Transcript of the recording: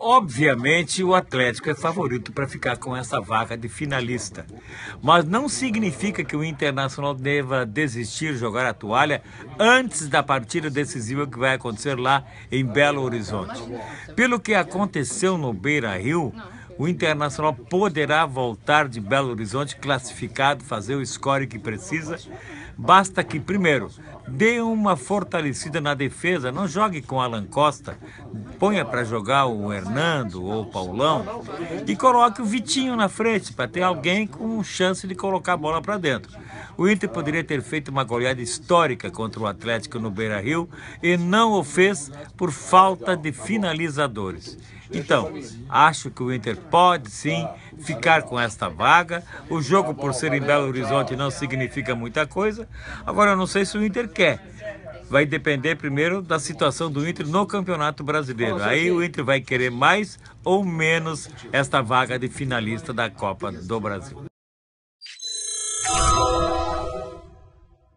Obviamente, o Atlético é favorito para ficar com essa vaga de finalista. Mas não significa que o Internacional deva desistir, jogar a toalha antes da partida decisiva que vai acontecer lá em Belo Horizonte. Pelo que aconteceu no Beira Rio, o Internacional poderá voltar de Belo Horizonte classificado, fazer o score que precisa Basta que, primeiro, dê uma fortalecida na defesa, não jogue com Alan Costa, ponha para jogar o Hernando ou o Paulão e coloque o Vitinho na frente para ter alguém com chance de colocar a bola para dentro. O Inter poderia ter feito uma goleada histórica contra o Atlético no Beira-Rio e não o fez por falta de finalizadores. Então, acho que o Inter pode sim ficar com esta vaga. O jogo, por ser em Belo Horizonte, não significa muita coisa. Agora, eu não sei se o Inter quer. Vai depender primeiro da situação do Inter no Campeonato Brasileiro. Aí o Inter vai querer mais ou menos esta vaga de finalista da Copa do Brasil.